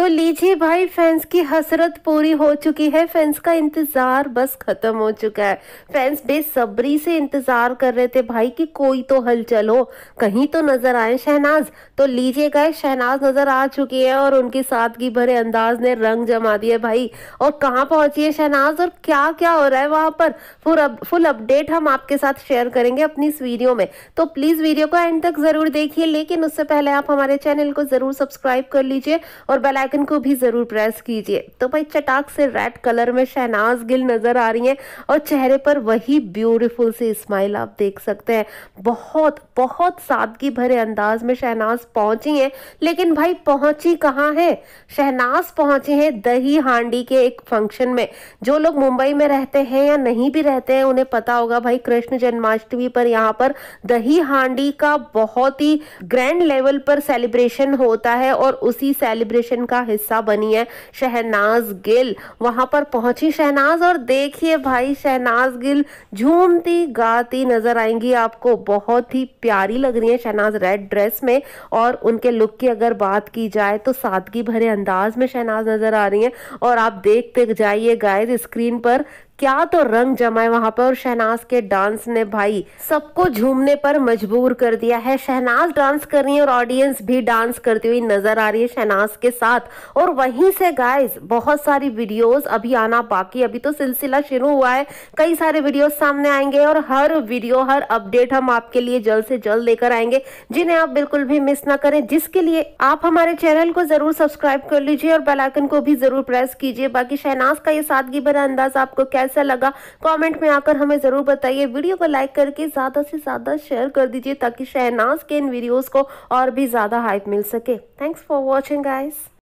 तो लीजिए भाई फैंस की हसरत पूरी हो चुकी है फैंस का इंतज़ार बस ख़त्म हो चुका है फैंस बेसब्री से इंतज़ार कर रहे थे भाई कि कोई तो हलचल हो कहीं तो नज़र आए शहनाज तो लीजिए गए शहनाज नज़र आ चुकी है और उनके साथ की भरे अंदाज ने रंग जमा दिया भाई और कहाँ पहुंची है शहनाज और क्या क्या हो रहा है वहां पर फुल फुल अपडेट हम आपके साथ शेयर करेंगे अपनी इस वीडियो में तो प्लीज़ वीडियो को एंड तक ज़रूर देखिए लेकिन उससे पहले आप हमारे चैनल को ज़रूर सब्सक्राइब कर लीजिए और बेलाइक आइकन को भी ज़रूर प्रेस कीजिए तो भाई चटाक से रेड कलर में शहनाज गिल नज़र आ रही हैं और चेहरे पर वही ब्यूटीफुल सी स्माइल आप देख सकते हैं बहुत बहुत सादगी भरे अंदाज में शहनाज पहुंची हैं लेकिन भाई पहुंची कहाँ है शहनाज पहुंची हैं दही हांडी के एक फंक्शन में जो लोग मुंबई में रहते हैं या नहीं भी रहते हैं उन्हें पता होगा भाई कृष्ण जन्माष्टमी पर यहाँ पर दही हांडी का बहुत ही ग्रैंड लेवल पर सेलिब्रेशन होता है और उसी सेलिब्रेशन का का हिस्सा बनी है शहनाज गिल वहां पर पहुंची शहनाज और देखिए भाई शहनाज गिल झूमती गाती नजर आएंगी आपको बहुत ही प्यारी लग रही है शहनाज रेड ड्रेस में और उनके लुक की अगर बात की जाए तो सादगी भरे अंदाज में शहनाज नजर आ रही है और आप देखते जाइए गाय स्क्रीन पर क्या तो रंग जमाए वहां पर और शहनाज के डांस ने भाई सबको झूमने पर मजबूर कर दिया है शहनाज डांस कर रही है और ऑडियंस भी डांस करती हुई नजर आ रही है शहनाज के साथ और वहीं से गाइस बहुत सारी वीडियोस अभी आना बाकी अभी तो सिलसिला शुरू हुआ है कई सारे वीडियोस सामने आएंगे और हर वीडियो हर अपडेट हम आपके लिए जल्द से जल्द लेकर आएंगे जिन्हें आप बिल्कुल भी मिस ना करें जिसके लिए आप हमारे चैनल को जरूर सब्सक्राइब कर लीजिए और बेलाइकन को भी जरूर प्रेस कीजिए बाकी शहनाज का ये सादगी भरा अंदाज आपको कैसे कैसा लगा कॉमेंट में आकर हमें ज़रूर बताइए वीडियो को लाइक करके ज़्यादा से ज़्यादा शेयर कर दीजिए ताकि शहनाज के इन वीडियोस को और भी ज़्यादा हाइप मिल सके थैंक्स फॉर वॉचिंग गाइस